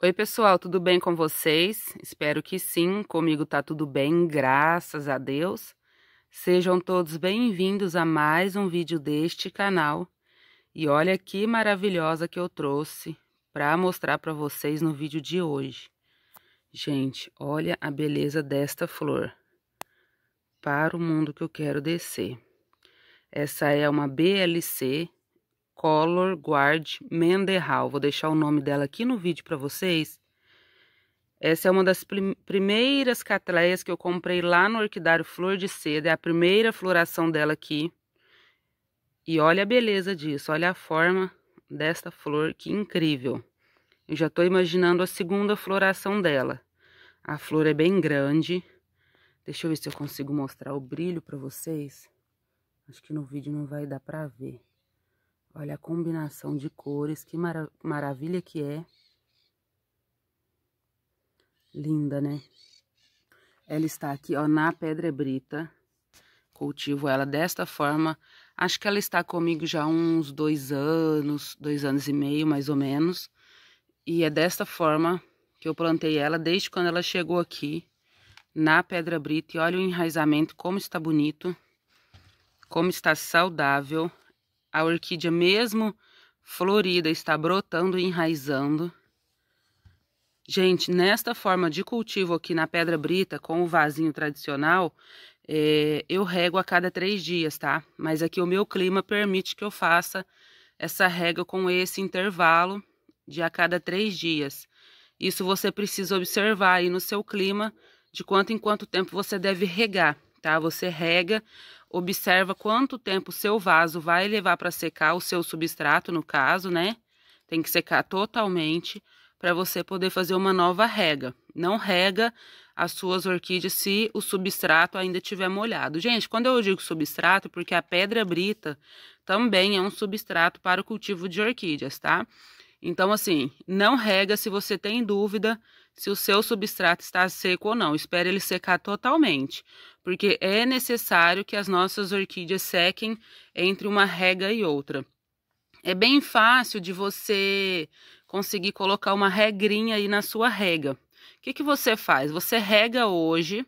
Oi, pessoal, tudo bem com vocês? Espero que sim. Comigo tá tudo bem, graças a Deus. Sejam todos bem-vindos a mais um vídeo deste canal. E olha que maravilhosa que eu trouxe para mostrar para vocês no vídeo de hoje. Gente, olha a beleza desta flor. Para o mundo que eu quero descer. Essa é uma BLC Color Guard Menderhall. Vou deixar o nome dela aqui no vídeo para vocês. Essa é uma das prim primeiras catleias que eu comprei lá no Orquidário Flor de Seda. É a primeira floração dela aqui. E olha a beleza disso, olha a forma desta flor, que incrível. Eu já estou imaginando a segunda floração dela. A flor é bem grande. Deixa eu ver se eu consigo mostrar o brilho para vocês. Acho que no vídeo não vai dar para ver. Olha a combinação de cores, que mara maravilha que é. Linda, né? Ela está aqui, ó, na pedra brita. Cultivo ela desta forma. Acho que ela está comigo já há uns dois anos, dois anos e meio, mais ou menos. E é desta forma que eu plantei ela desde quando ela chegou aqui na pedra brita. E olha o enraizamento, como está bonito, como está saudável. A orquídea mesmo florida está brotando e enraizando. Gente, nesta forma de cultivo aqui na pedra brita com o vasinho tradicional, é, eu rego a cada três dias, tá? Mas aqui o meu clima permite que eu faça essa rega com esse intervalo de a cada três dias. Isso você precisa observar aí no seu clima de quanto em quanto tempo você deve regar, tá? Você rega observa quanto tempo seu vaso vai levar para secar o seu substrato, no caso, né? Tem que secar totalmente para você poder fazer uma nova rega. Não rega as suas orquídeas se o substrato ainda estiver molhado. Gente, quando eu digo substrato, porque a pedra brita também é um substrato para o cultivo de orquídeas, tá? Então, assim, não rega se você tem dúvida se o seu substrato está seco ou não. Espere ele secar totalmente, porque é necessário que as nossas orquídeas sequem entre uma rega e outra. É bem fácil de você conseguir colocar uma regrinha aí na sua rega. O que, que você faz? Você rega hoje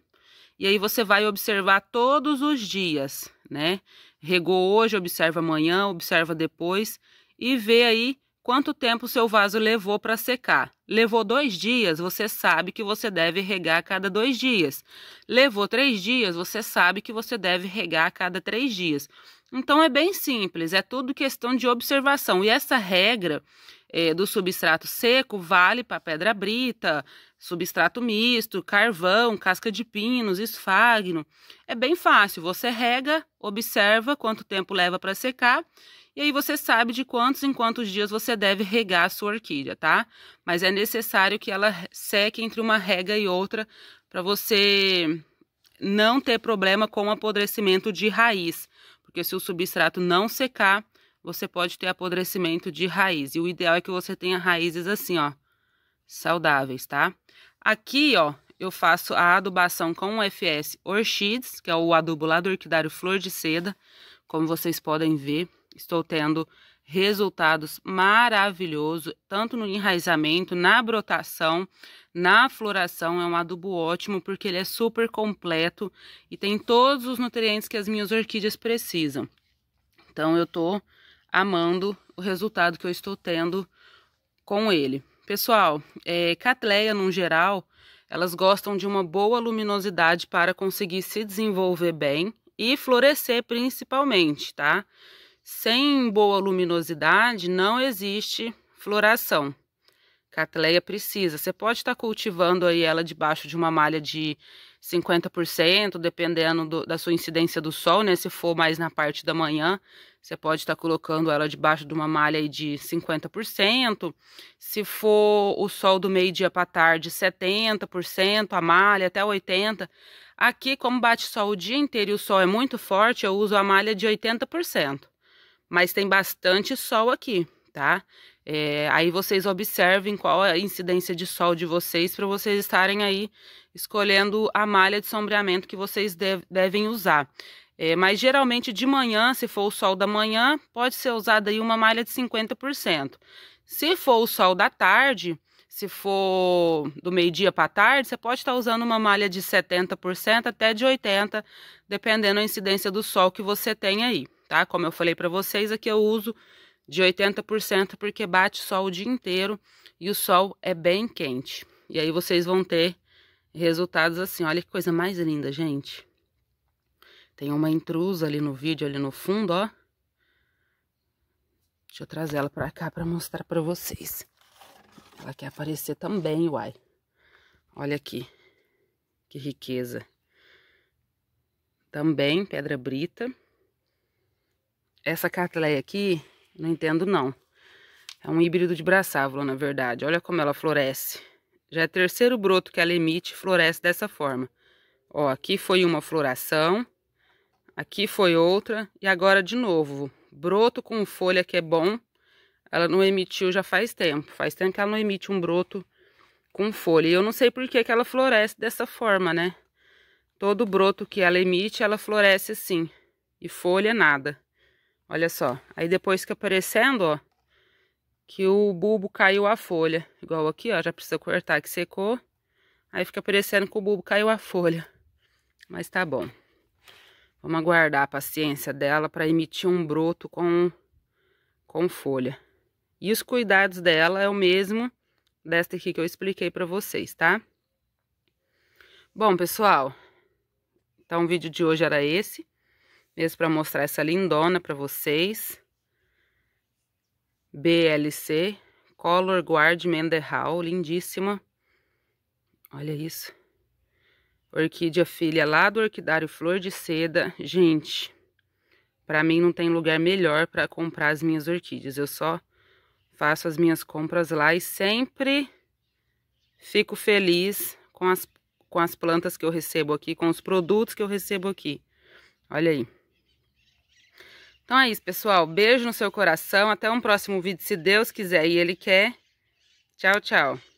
e aí você vai observar todos os dias, né? Regou hoje, observa amanhã, observa depois e vê aí Quanto tempo seu vaso levou para secar? Levou dois dias, você sabe que você deve regar a cada dois dias. Levou três dias, você sabe que você deve regar a cada três dias. Então é bem simples, é tudo questão de observação. E essa regra é, do substrato seco vale para pedra brita, substrato misto, carvão, casca de pinos, esfagno. É bem fácil, você rega, observa quanto tempo leva para secar e aí você sabe de quantos em quantos dias você deve regar a sua orquídea, tá? Mas é necessário que ela seque entre uma rega e outra para você não ter problema com o apodrecimento de raiz, porque se o substrato não secar, você pode ter apodrecimento de raiz. E o ideal é que você tenha raízes assim, ó, saudáveis, tá? Aqui, ó, eu faço a adubação com o FS Orchids, que é o adubo lá do Orquidário Flor de Seda, como vocês podem ver estou tendo resultados maravilhosos, tanto no enraizamento, na brotação, na floração. É um adubo ótimo porque ele é super completo e tem todos os nutrientes que as minhas orquídeas precisam. Então eu tô amando o resultado que eu estou tendo com ele. Pessoal, é, catleia no geral, elas gostam de uma boa luminosidade para conseguir se desenvolver bem e florescer principalmente, tá? Sem boa luminosidade, não existe floração. Catleia precisa. Você pode estar cultivando aí ela debaixo de uma malha de 50%, dependendo do, da sua incidência do sol, né? Se for mais na parte da manhã, você pode estar colocando ela debaixo de uma malha de 50%. Se for o sol do meio-dia para tarde, 70%, a malha até 80%. Aqui, como bate sol o dia inteiro e o sol é muito forte, eu uso a malha de 80% mas tem bastante sol aqui, tá? É, aí vocês observem qual a incidência de sol de vocês para vocês estarem aí escolhendo a malha de sombreamento que vocês deve, devem usar. É, mas geralmente de manhã, se for o sol da manhã, pode ser usada aí uma malha de 50%. Se for o sol da tarde, se for do meio-dia para tarde, você pode estar tá usando uma malha de 70% até de 80%, dependendo da incidência do sol que você tem aí tá? Como eu falei para vocês, aqui eu uso de 80% porque bate sol o dia inteiro e o sol é bem quente. E aí vocês vão ter resultados assim, olha que coisa mais linda, gente. Tem uma intrusa ali no vídeo, ali no fundo, ó. Deixa eu trazer ela para cá para mostrar para vocês. Ela quer aparecer também, uai. Olha aqui. Que riqueza. Também pedra brita. Essa catleia aqui, não entendo não. É um híbrido de braçávola, na verdade. Olha como ela floresce. Já é terceiro broto que ela emite floresce dessa forma. Ó, aqui foi uma floração, aqui foi outra, e agora de novo. Broto com folha que é bom, ela não emitiu já faz tempo. Faz tempo que ela não emite um broto com folha. E eu não sei por que, que ela floresce dessa forma, né? Todo broto que ela emite, ela floresce assim. E folha nada. Olha só. Aí depois que aparecendo, ó, que o bulbo caiu a folha. Igual aqui, ó, já precisa cortar que secou. Aí fica parecendo que o bulbo caiu a folha. Mas tá bom. Vamos aguardar a paciência dela para emitir um broto com, com folha. E os cuidados dela é o mesmo desta aqui que eu expliquei para vocês, tá? Bom, pessoal, então o vídeo de hoje era esse. Mesmo para mostrar essa lindona para vocês. BLC, Color Guard Menderhall, lindíssima. Olha isso. Orquídea filha lá do Orquidário Flor de Seda. Gente, para mim não tem lugar melhor para comprar as minhas orquídeas. Eu só faço as minhas compras lá e sempre fico feliz com as, com as plantas que eu recebo aqui, com os produtos que eu recebo aqui. Olha aí. Então é isso, pessoal. Beijo no seu coração. Até um próximo vídeo, se Deus quiser e Ele quer. Tchau, tchau.